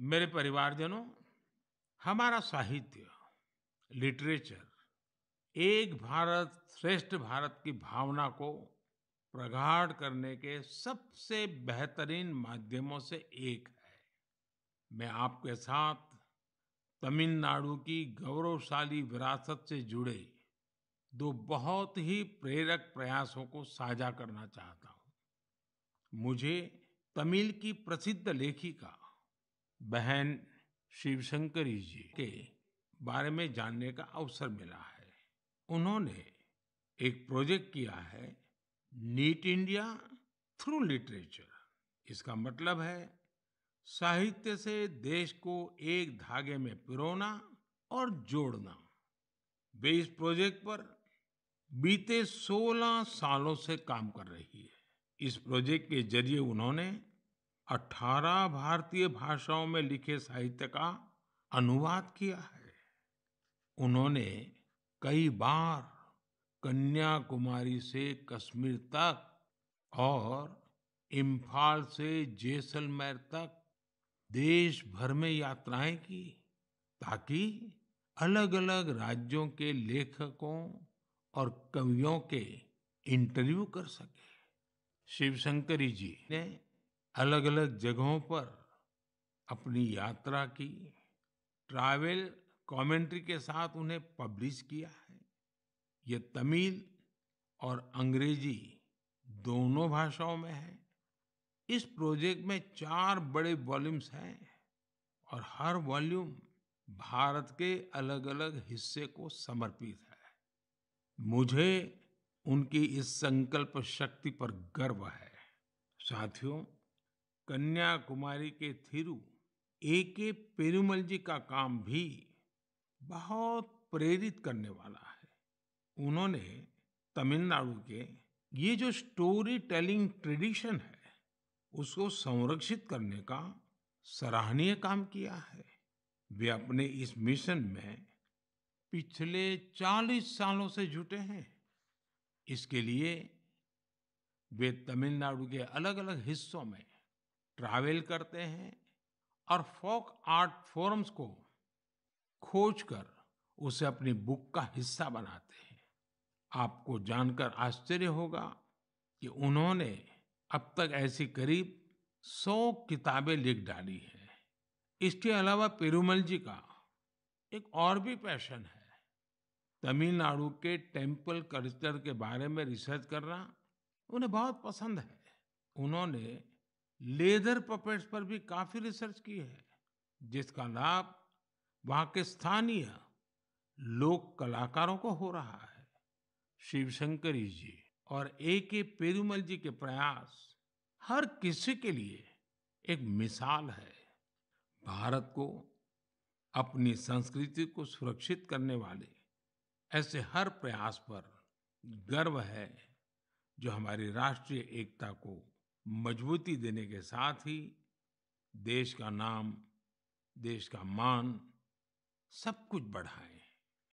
मेरे परिवारजनों हमारा साहित्य लिटरेचर एक भारत श्रेष्ठ भारत की भावना को प्रगाढ़ करने के सबसे बेहतरीन माध्यमों से एक है मैं आपके साथ तमिलनाडु की गौरवशाली विरासत से जुड़े दो बहुत ही प्रेरक प्रयासों को साझा करना चाहता हूँ मुझे तमिल की प्रसिद्ध लेखिका बहन शिवशंकरी जी के बारे में जानने का अवसर मिला है उन्होंने एक प्रोजेक्ट किया है नीट इंडिया थ्रू लिटरेचर इसका मतलब है साहित्य से देश को एक धागे में पिरोना और जोड़ना वे इस प्रोजेक्ट पर बीते 16 सालों से काम कर रही है इस प्रोजेक्ट के जरिए उन्होंने 18 भारतीय भाषाओं में लिखे साहित्य का अनुवाद किया है उन्होंने कई बार कन्याकुमारी से कश्मीर तक और इम्फाल से जैसलमेर तक देश भर में यात्राएं की ताकि अलग अलग राज्यों के लेखकों और कवियों के इंटरव्यू कर सके शिवशंकरी जी ने अलग अलग जगहों पर अपनी यात्रा की ट्रैवल कमेंट्री के साथ उन्हें पब्लिश किया है ये तमिल और अंग्रेजी दोनों भाषाओं में है इस प्रोजेक्ट में चार बड़े वॉल्यूम्स हैं और हर वॉल्यूम भारत के अलग अलग हिस्से को समर्पित है मुझे उनकी इस संकल्प शक्ति पर गर्व है साथियों कन्याकुमारी के थिरु ए के पेरुमल जी का काम भी बहुत प्रेरित करने वाला है उन्होंने तमिलनाडु के ये जो स्टोरी टेलिंग ट्रेडिशन है उसको संरक्षित करने का सराहनीय काम किया है वे अपने इस मिशन में पिछले 40 सालों से जुटे हैं इसके लिए वे तमिलनाडु के अलग अलग हिस्सों में ट्रैवल करते हैं और फोक आर्ट फॉर्म्स को खोज कर उसे अपनी बुक का हिस्सा बनाते हैं आपको जानकर आश्चर्य होगा कि उन्होंने अब तक ऐसी करीब सौ किताबें लिख डाली हैं इसके अलावा पेरूमल जी का एक और भी पैशन है तमिलनाडु के टेम्पल कल्चर के बारे में रिसर्च करना उन्हें बहुत पसंद है उन्होंने लेदर पपेट्स पर भी काफी रिसर्च की है जिसका लाभ वहां के स्थानीय लोक कलाकारों को हो रहा है शिवशंकरी जी और ए के पेरूमल जी के प्रयास हर किसी के लिए एक मिसाल है भारत को अपनी संस्कृति को सुरक्षित करने वाले ऐसे हर प्रयास पर गर्व है जो हमारी राष्ट्रीय एकता को मजबूती देने के साथ ही देश का नाम देश का मान सब कुछ बढ़ाएं